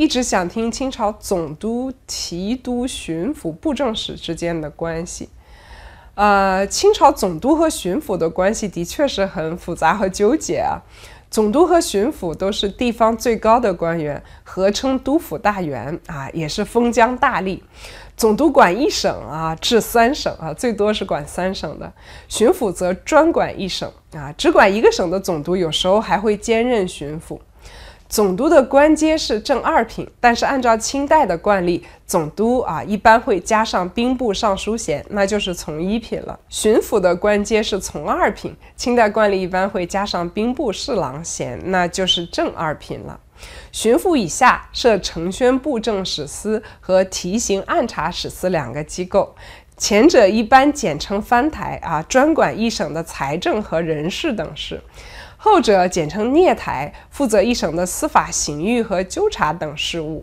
一直想听清朝总督、提督、巡抚、布政使之间的关系。呃，清朝总督和巡抚的关系的确是很复杂和纠结啊。总督和巡抚都是地方最高的官员，合称督抚大员啊，也是封疆大吏。总督管一省啊，治三省啊，最多是管三省的。巡抚则专管一省啊，只管一个省的总督有时候还会兼任巡抚。总督的官阶是正二品，但是按照清代的惯例，总督啊一般会加上兵部尚书衔，那就是从一品了。巡抚的官阶是从二品，清代惯例一般会加上兵部侍郎衔，那就是正二品了。巡抚以下设承宣布政使司和提刑按察使司两个机构，前者一般简称藩台啊，专管一省的财政和人事等事。后者简称涅台，负责一省的司法、刑狱和纠察等事务。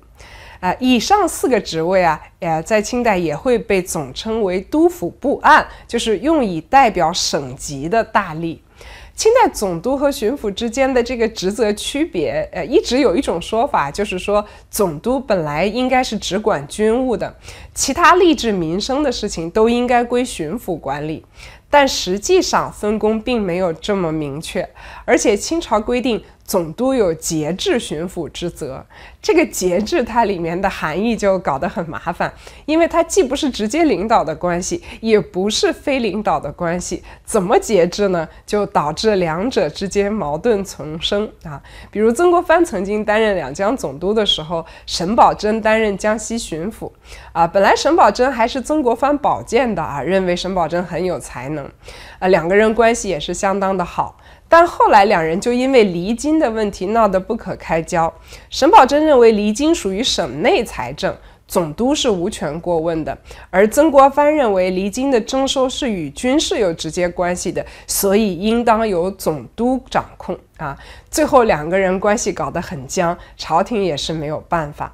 啊，以上四个职位啊，呃，在清代也会被总称为督抚部案，就是用以代表省级的大吏。清代总督和巡抚之间的这个职责区别，呃，一直有一种说法，就是说总督本来应该是只管军务的，其他吏治民生的事情都应该归巡抚管理。但实际上分工并没有这么明确，而且清朝规定总督有节制巡抚之责，这个节制它里面的含义就搞得很麻烦，因为它既不是直接领导的关系，也不是非领导的关系，怎么节制呢？就导致两者之间矛盾丛生啊。比如曾国藩曾经担任两江总督的时候，沈葆桢担任江西巡抚啊，本来沈葆桢还是曾国藩保荐的啊，认为沈葆桢很有才能。啊，呃，两个人关系也是相当的好，但后来两人就因为离京的问题闹得不可开交。沈葆桢认为离京属于省内财政，总督是无权过问的；而曾国藩认为离京的征收是与军事有直接关系的，所以应当由总督掌控。啊，最后两个人关系搞得很僵，朝廷也是没有办法。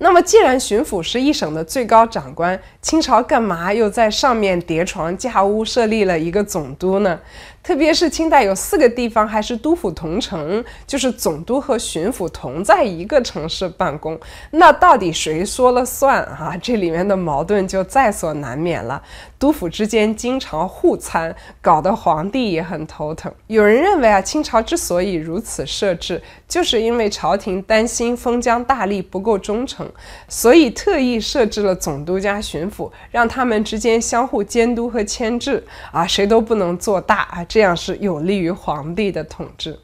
那么，既然巡抚是一省的最高长官，清朝干嘛又在上面叠床架屋设立了一个总督呢？特别是清代有四个地方还是督府同城，就是总督和巡抚同在一个城市办公，那到底谁说了算啊？这里面的矛盾就在所难免了。督府之间经常互参，搞得皇帝也很头疼。有人认为啊，清朝之所以如此设置，就是因为朝廷担心封疆大吏不够忠诚。所以特意设置了总督加巡抚，让他们之间相互监督和牵制，啊，谁都不能做大啊，这样是有利于皇帝的统治。